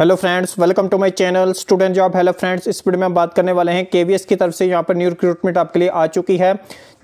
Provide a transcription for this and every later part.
hello friends welcome to my channel student job hello friends इस video में हम बात करने वाले हैं केवीएस की तरफ से यहाँ पर न्यू रिक्रूटमेंट आपके लिए आ चुकी है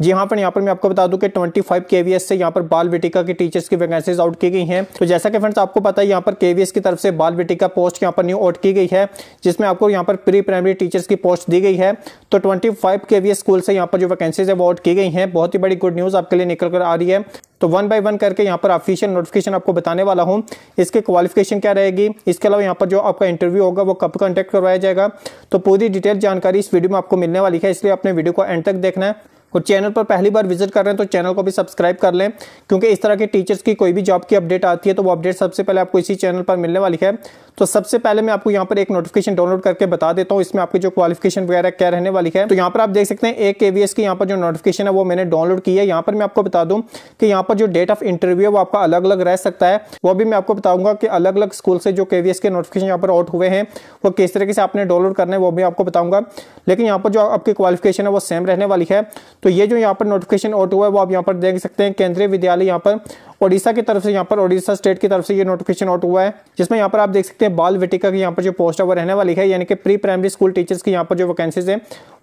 जी हाँ पर यहाँ पर मैं आपको बता दूं कि 25 के से यहाँ पर बाल बेटिका के टीचर्स की वैकेंसीज आउट की गई हैं तो जैसा कि फ्रेंड्स आपको पता है यहाँ पर के की तरफ से बाल बेटिका पोस्ट यहाँ पर न्यू आउट की गई है जिसमें आपको यहाँ पर प्री प्राइमरी टीचर्स की पोस्ट दी गई है तो ट्वेंटी फाइव के स्कूल से यहाँ पर जो वैकेंसीज है वो आउट की गई है बहुत ही बड़ी गुड न्यूज़ आपके लिए निकल कर आ रही है तो वन बाय वन करके यहाँ पर ऑफिशियल नोटिफिकेशन आपको बताने वाला हूँ इसके क्वालिफिकेशन क्या रहेगी इसके अलावा यहाँ पर जो आपका इंटरव्यू होगा वो कब कॉन्टैक्ट करवाया जाएगा तो पूरी डिटेल जानकारी इस वीडियो में आपको मिलने वाली है इसलिए अपने वीडियो को एंड तक देखना है और चैनल पर पहली बार विजिट कर रहे हैं तो चैनल को भी सब्सक्राइब कर लें क्योंकि इस तरह के टीचर्स की कोई भी जॉब की अपडेट आती है तो वो अपडेट सबसे पहले आपको इसी चैनल पर मिलने वाली है तो सबसे पहले मैं आपको यहाँ पर एक नोटिफिकेशन डाउनलोड करके बता देता हूँ इसमें आपकी जो क्वालिफिकेशन वगैरह क्या रहने वाली है तो यहाँ पर आप देख सकते हैं एक के की यहाँ पर जो नोटिफिकेशन है वो मैंने डाउनलोड की है यहाँ पर मैं आपको बता दूँ कि यहाँ पर जो डेट ऑफ इंटरव्यू है वो आपका अलग अलग रह सकता है वो भी मैं आपको बताऊंगा कि अलग अलग स्कूल से जो के के नोटिफिकेशन यहाँ पर आउट हुए हैं वो किस तरीके से आपने डाउनलोड करना है वो भी आपको बताऊंगा लेकिन यहाँ पर जो आपकी क्वालिफिकेशन है वो सेम रहने वाली है तो ये जो यहाँ पर नोटिफिकेशन ऑटो है वो आप यहाँ पर देख सकते हैं केंद्रीय विद्यालय यहाँ पर ओडिशा की तरफ से यहाँ पर ओडिशा स्टेट की तरफ से ये नोटिफिकेशन आउट हुआ है जिसमें यहाँ पर आप देख सकते हैं बाल विटिका की यहाँ पर जो पोस्ट है वो रहने वाली है यानी कि प्री प्राइमरी स्कूल टीचर्स की यहाँ पर जो वैकेंसीज है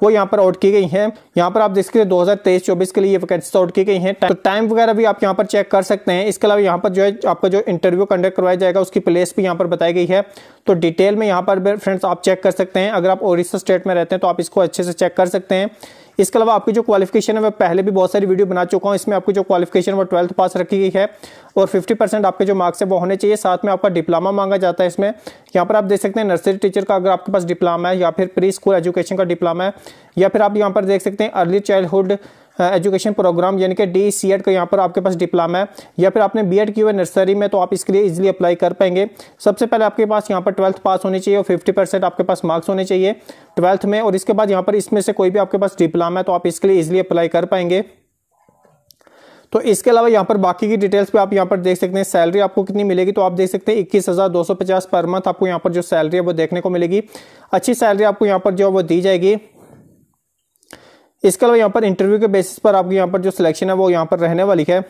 वो यहाँ पर आउट की गई है यहाँ पर आप देख सकते हैं दो हजार के लिए वैकेंसी आउट की गई है तो टाइम वगैरह भी आप यहाँ पर चेक कर सकते हैं इसके अलावा यहाँ पर जो है आपका जो इंटरव्यू कंडक्ट करवाया जाएगा उसकी प्लेस भी यहाँ पर बताई गई है तो डिटेल में यहाँ पर फ्रेंड्स आप चेक कर सकते हैं अगर आप ओडिशा स्टेट में रहते हैं तो आप इसको अच्छे से चेक कर सकते हैं इसके अलावा आपकी जो क्वालिफिकेशन है मैं पहले भी बहुत सारी वीडियो बना चुका हूँ इसमें आपकी जो क्वालिफिकेशन वो ट्वेल्थ पास रखी गई है है और 50 परसेंट आपके जो मार्क्स है वो होने चाहिए साथ में आपका डिप्लोमा मांगा जाता है इसमें यहाँ पर आप देख सकते हैं नर्सरी टीचर का अगर आपके पास डिप्लोमा है या फिर प्री स्कूल एजुकेशन का डिप्लोमा है या फिर आप यहाँ पर देख सकते हैं अर्ली चाइल्डहुड एजुकेशन प्रोग्राम यानी कि डी सी एड का यहाँ पर आपके पास डिप्लोमा है या फिर आपने बी एड की हुआ नर्सरी में तो आप इसके लिए इजिली अप्लाई कर पाएंगे सबसे पहले आपके पास यहाँ पर ट्वेल्थ पास होनी चाहिए और फिफ्टी परसेंट आपके पास मार्क्स होने चाहिए ट्वेल्थ में और इसके बाद यहाँ पर इसमें से कोई भी आपके पास डिप्लोमा है तो आप इसके लिए इजिली अप्लाई कर पाएंगे तो इसके अलावा यहाँ पर बाकी की डिटेल्स पे आप यहाँ पर देख सकते हैं सैलरी आपको कितनी मिलेगी तो आप देख सकते हैं इक्कीस हज़ार दो सौ पचास पर मंथ आपको यहाँ पर जो सैलरी है वो देखने को मिलेगी अच्छी सैलरी आपको यहाँ पर जो है वो दी जाएगी इसके अलावा यहाँ पर इंटरव्यू के बेसिस पर आपकी यहाँ पर जो सिलेक्शन है वो यहाँ पर रहने वाली है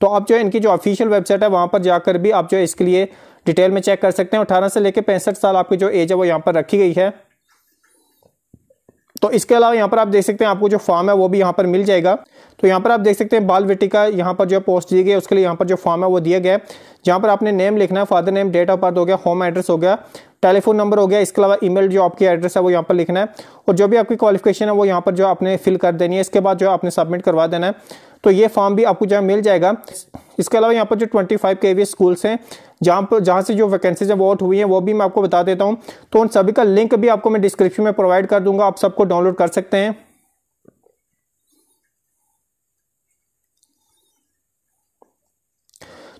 तो आप जो है इनकी जो ऑफिशियल वेबसाइट है वहाँ पर जाकर भी आप जो है इसके लिए डिटेल में चेक कर सकते हैं अठारह से लेकर पैंसठ साल आपकी जो एज है वो यहाँ पर रखी गई है तो इसके अलावा यहाँ पर आप देख सकते हैं आपको जो फॉर्म है वो भी यहाँ पर मिल जाएगा तो यहाँ पर आप देख सकते हैं बाल विटिका यहाँ पर जो पोस्ट दी गई उसके लिए यहाँ पर जो फॉर्म है वो दिया गया है जहाँ पर आपने नेम लिखना है father name date of birth हो गया होम एड्रेस हो गया टेलीफोन नंबर हो गया इसके अलावा ईमेल जो आपकी एड्रेस है वो यहाँ पर लिखना है और जो भी आपकी क्वालिफिकेशन है वो यहाँ पर जो आपने फिल कर देनी है इसके बाद जो आपने सबमिट करवा देना है तो ये फॉर्म भी आपको जहाँ मिल जाएगा इसके अलावा यहाँ पर जो twenty five K V schools हैं जहाँ पर जहाँ से जो वैकेंसीज हैं वो आउट हुई हैं वो भी मैं आपको बता देता हूँ तो उन सभी का लिंक भी आपको मैं डिस्क्रिप्शन में प्रोवाइड कर दूंगा आप सबको डाउनलोड कर सकते हैं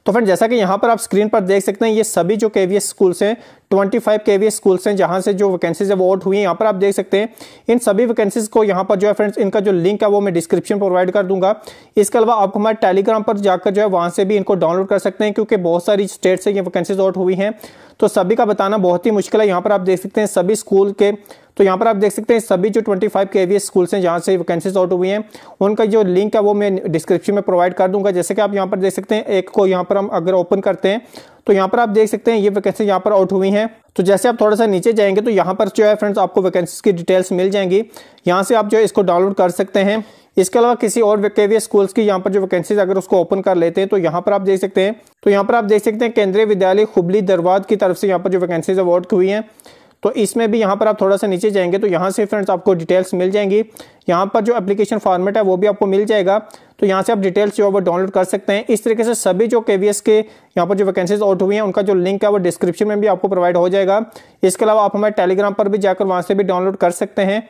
तो फ्रेंड जैसा कि यहाँ पर आप स्क्रीन पर देख सकते हैं ये सभी जो के स्कूल्स हैं 25 फाइव के स्कूल्स हैं जहाँ से जो वैकेंसीज है वो आउट हुई हैं यहाँ पर आप देख सकते हैं इन सभी वैकेंसीज को यहाँ पर जो है फ्रेंड्स इनका जो लिंक है वो मैं डिस्क्रिप्शन प्रोवाइड कर दूंगा इसके अलावा आप हमारे टेलीग्राम पर जाकर जो है वहाँ से भी इनको डाउनलोड कर सकते हैं क्योंकि बहुत सारी स्टेट से ये वैकेंसीज आउट हुई हैं तो सभी का बताना बहुत ही मुश्किल है यहाँ पर आप देख सकते हैं सभी स्कूल के तो यहाँ पर आप देख सकते हैं सभी जो 25 फाइव के एस स्कूल्स हैं जहाँ से वैकेंसीज आउट हुई हैं उनका जो लिंक है वो मैं डिस्क्रिप्शन में प्रोवाइड कर दूंगा जैसे कि आप यहाँ पर देख सकते हैं एक को यहाँ पर हम अगर ओपन करते हैं तो यहाँ पर आप देख सकते हैं ये वैकेंसी यहाँ पर आउट हुई हैं तो जैसे आप थोड़ा सा नीचे जाएंगे तो यहाँ पर जो है फ्रेंड्स आपको वैकेंसीज की डिटेल्स मिल जाएंगी यहाँ से आप जो है इसको डाउनलोड कर सकते हैं इसके अलावा किसी और केवीए स्कूल्स की यहाँ पर जो वैकेंसीज अगर उसको ओपन कर लेते हैं तो यहाँ पर आप देख सकते हैं तो यहाँ पर आप देख सकते हैं केंद्रीय विद्यालय खुबली दरवाद की तरफ से यहाँ पर जो वैकेंसीज अवार्ड हुई हैं तो इसमें भी यहाँ पर आप थोड़ा सा नीचे जाएंगे तो यहाँ से फ्रेंड्स आपको डिटेल्स मिल जाएंगी यहाँ पर जो एप्लीकेशन फॉर्मेट है वो भी आपको मिल जाएगा तो यहाँ से आप डिटेल्स जो है वो डाउनलोड कर सकते हैं इस तरीके से सभी जो के के यहाँ पर जो वैकेंसीज आउट हुई हैं उनका जो लिंक है वो डिस्क्रिप्शन में भी आपको प्रोवाइड हो जाएगा इसके अलावा आप हमारे टेलीग्राम पर भी जाकर वहाँ से भी डाउनलोड कर सकते हैं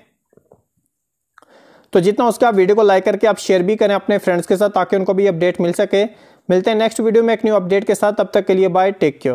तो जितना उसका आप वीडियो को लाइक करके आप शेयर भी करें अपने फ्रेंड्स के साथ ताकि उनको भी अपडेट मिल सके मिलते हैं नेक्स्ट वीडियो में एक न्यू अपडेट के साथ तब तक के लिए बाय टेक केयर